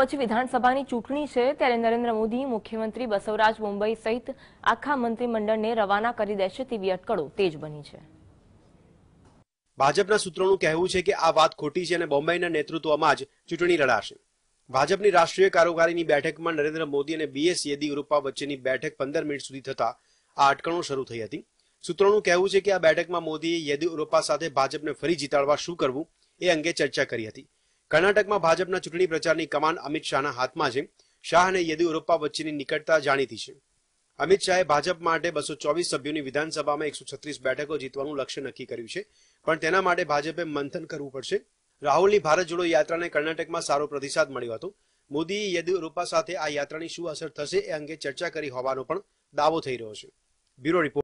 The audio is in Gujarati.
પછી વિધાનસભાની ચૂંટણી છે ત્યારે નરેન્દ્ર મોદી મુખ્યમંત્રી બસવરાજ મુંબઈ સહિત આખા મંત્રીમંડળને રવાના કરી દેશે તેવી અટકળો તેજ બની છે ભાજપના સૂત્રોનું કહેવું છે કે આ વાત ખોટી છે અને બોમ્બેના નેતૃત્વમાં જ ચૂંટણી લડાશે ભાજપની રાષ્ટ્રીય કારોબારીની બેઠકમાં નરેન્દ્ર મોદી અને બીએસ e યેદિયુરપ્પા વચ્ચેની બેઠક પંદર મિનિટ સુધી થતા આ અટકણો શરૂ થઈ હતી સૂત્રોનું કહેવું છે કે આ બેઠકમાં મોદીએ યેદિયુરપ્પા સાથે ભાજપને ફરી જીતાડવા શું કરવું એ અંગે ચર્ચા કરી હતી કર્ણાટકમાં ભાજપના ચૂંટણી પ્રચારની કમાન અમિત શાહના હાથમાં છે શાહ અને યેદિયુરપ્પા વચ્ચેની નિકટતા જાણીતી છે અમિત શાહે ભાજપ માટે બસો ચોવીસ સભ્યોની વિધાનસભામાં એકસો છત્રીસ બેઠકો જીતવાનું લક્ષ્ય નક્કી કર્યું છે પણ તેના માટે ભાજપે મંથન કરવું પડશે રાહુલની ભારત જોડો યાત્રાને કર્ણાટકમાં સારો પ્રતિસાદ મળ્યો હતો મોદીએ યેદિયુરપ્પા સાથે આ યાત્રાની શું અસર થશે એ અંગે ચર્ચા કરી હોવાનો પણ દાવો થઈ રહ્યો છે બ્યુરો રિપોર્ટ